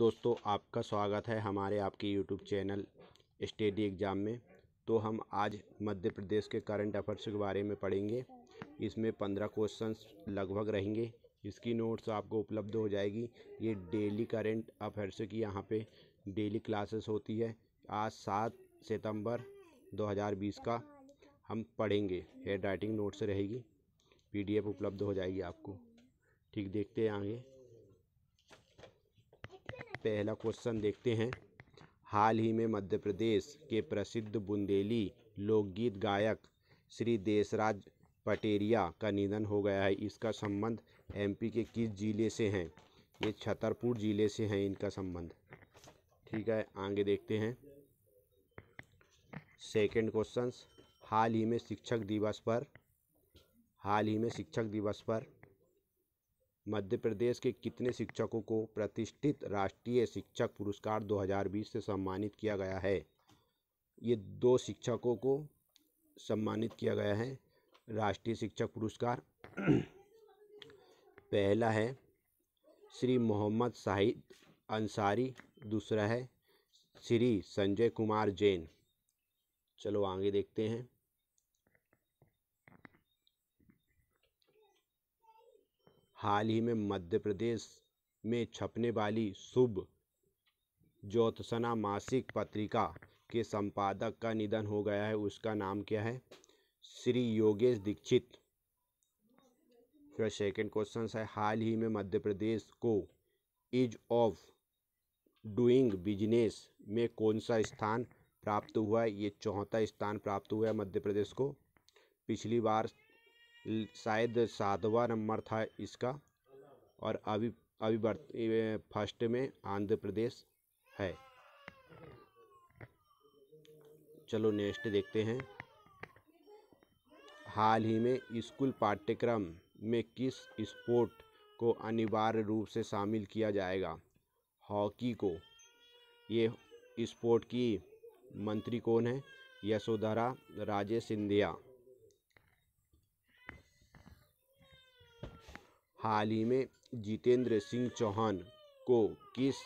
दोस्तों आपका स्वागत है हमारे आपके यूट्यूब चैनल स्टेडी एग्ज़ाम में तो हम आज मध्य प्रदेश के करंट अफेयर्स के बारे में पढ़ेंगे इसमें पंद्रह क्वेश्चंस लगभग रहेंगे इसकी नोट्स आपको उपलब्ध हो जाएगी ये डेली करंट अफेयर्स की यहाँ पे डेली क्लासेस होती है आज सात सितंबर 2020 का हम पढ़ेंगे हेड राइटिंग नोट्स रहेगी पी उपलब्ध हो जाएगी आपको ठीक देखते हैं आगे पहला क्वेश्चन देखते हैं हाल ही में मध्य प्रदेश के प्रसिद्ध बुंदेली लोकगीत गायक श्री देशराज पटेरिया का निधन हो गया है इसका संबंध एमपी के किस ज़िले से हैं ये छतरपुर ज़िले से हैं इनका संबंध ठीक है आगे देखते हैं सेकंड क्वेश्चंस हाल ही में शिक्षक दिवस पर हाल ही में शिक्षक दिवस पर मध्य प्रदेश के कितने शिक्षकों को प्रतिष्ठित राष्ट्रीय शिक्षक पुरस्कार 2020 से सम्मानित किया गया है ये दो शिक्षकों को सम्मानित किया गया है राष्ट्रीय शिक्षक पुरस्कार पहला है श्री मोहम्मद साहिद अंसारी दूसरा है श्री संजय कुमार जैन चलो आगे देखते हैं हाल ही में मध्य प्रदेश में छपने वाली शुभ ज्योत्सना मासिक पत्रिका के संपादक का निधन हो गया है उसका नाम क्या है श्री योगेश दीक्षित फिर सेकेंड क्वेश्चन है हाल ही में मध्य प्रदेश को इज ऑफ डूइंग बिजनेस में कौन सा स्थान प्राप्त हुआ है ये चौथा स्थान प्राप्त हुआ है मध्य प्रदेश को पिछली बार शायद सातवा नंबर था इसका और अभी अभी फर्स्ट में आंध्र प्रदेश है चलो नेक्स्ट देखते हैं हाल ही में स्कूल पाठ्यक्रम में किस स्पोर्ट को अनिवार्य रूप से शामिल किया जाएगा हॉकी को ये स्पोर्ट की मंत्री कौन है यशोधरा राजे सिंधिया हाल ही में जितेंद्र सिंह चौहान को किस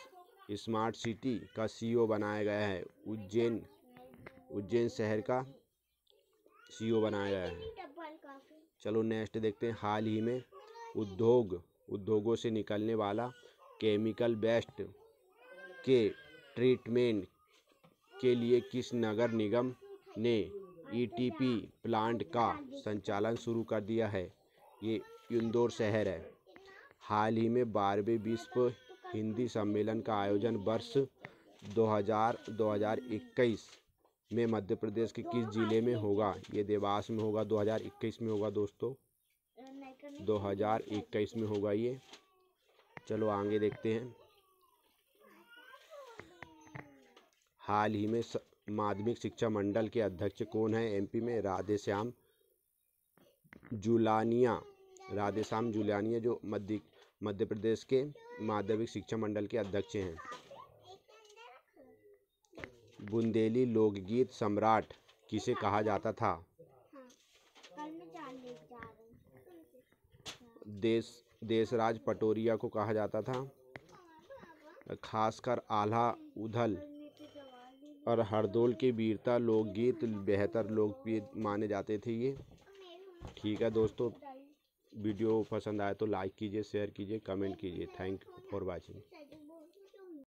स्मार्ट सिटी का सीईओ बनाया गया है उज्जैन उज्जैन शहर का सीईओ बनाया गया है चलो नेक्स्ट देखते हैं हाल ही में उद्योग उद्योगों से निकलने वाला केमिकल बेस्ट के ट्रीटमेंट के लिए किस नगर निगम ने ईटीपी e प्लांट का संचालन शुरू कर दिया है ये इंदौर शहर है हाल ही में बारहवें विश्व हिंदी सम्मेलन का आयोजन वर्ष 2000 2021 में मध्य प्रदेश के किस ज़िले में होगा ये देवास में होगा 2021 में होगा दोस्तों 2021 में होगा ये चलो आगे देखते हैं हाल ही में माध्यमिक शिक्षा मंडल के अध्यक्ष कौन है एमपी में राधेश्याम जुलानिया राधेश्याम जुलियानी जो मध्य मध्य प्रदेश के माध्यमिक शिक्षा मंडल के अध्यक्ष हैं बुंदेली लोकगीत सम्राट किसे कहा जाता था देश देशराज पटोरिया को कहा जाता था खासकर आल्हा उधल और हरदोल के वीरता लोकगीत बेहतर लोकप्रिय माने जाते थे ये ठीक है दोस्तों वीडियो पसंद आए तो लाइक कीजिए शेयर कीजिए कमेंट कीजिए थैंक यू फॉर वॉचिंग